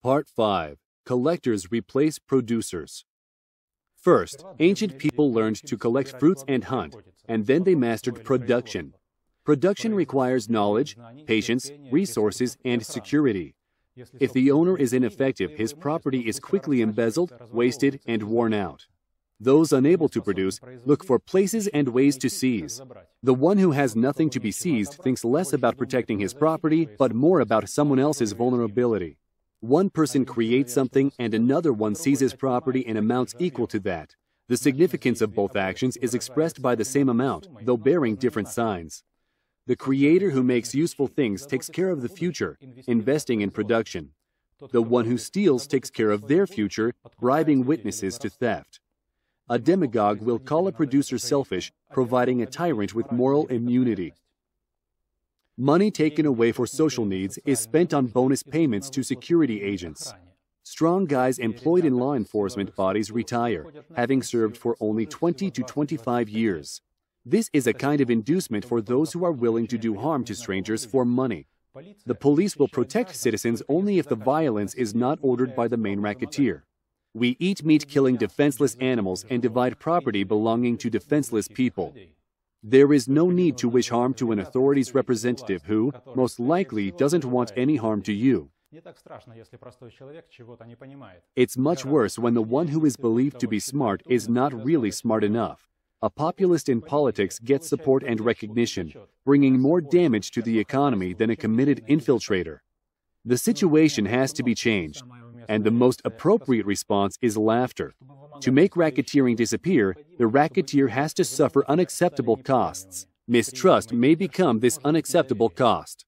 Part 5 Collectors Replace Producers. First, ancient people learned to collect fruits and hunt, and then they mastered production. Production requires knowledge, patience, resources, and security. If the owner is ineffective, his property is quickly embezzled, wasted, and worn out. Those unable to produce look for places and ways to seize. The one who has nothing to be seized thinks less about protecting his property, but more about someone else's vulnerability. One person creates something and another one seizes property in amounts equal to that. The significance of both actions is expressed by the same amount, though bearing different signs. The creator who makes useful things takes care of the future, investing in production. The one who steals takes care of their future, bribing witnesses to theft. A demagogue will call a producer selfish, providing a tyrant with moral immunity. Money taken away for social needs is spent on bonus payments to security agents. Strong guys employed in law enforcement bodies retire, having served for only 20 to 25 years. This is a kind of inducement for those who are willing to do harm to strangers for money. The police will protect citizens only if the violence is not ordered by the main racketeer. We eat meat killing defenseless animals and divide property belonging to defenseless people. There is no need to wish harm to an authority's representative who, most likely, doesn't want any harm to you. It's much worse when the one who is believed to be smart is not really smart enough. A populist in politics gets support and recognition, bringing more damage to the economy than a committed infiltrator. The situation has to be changed, and the most appropriate response is laughter. To make racketeering disappear, the racketeer has to suffer unacceptable costs. Mistrust may become this unacceptable cost.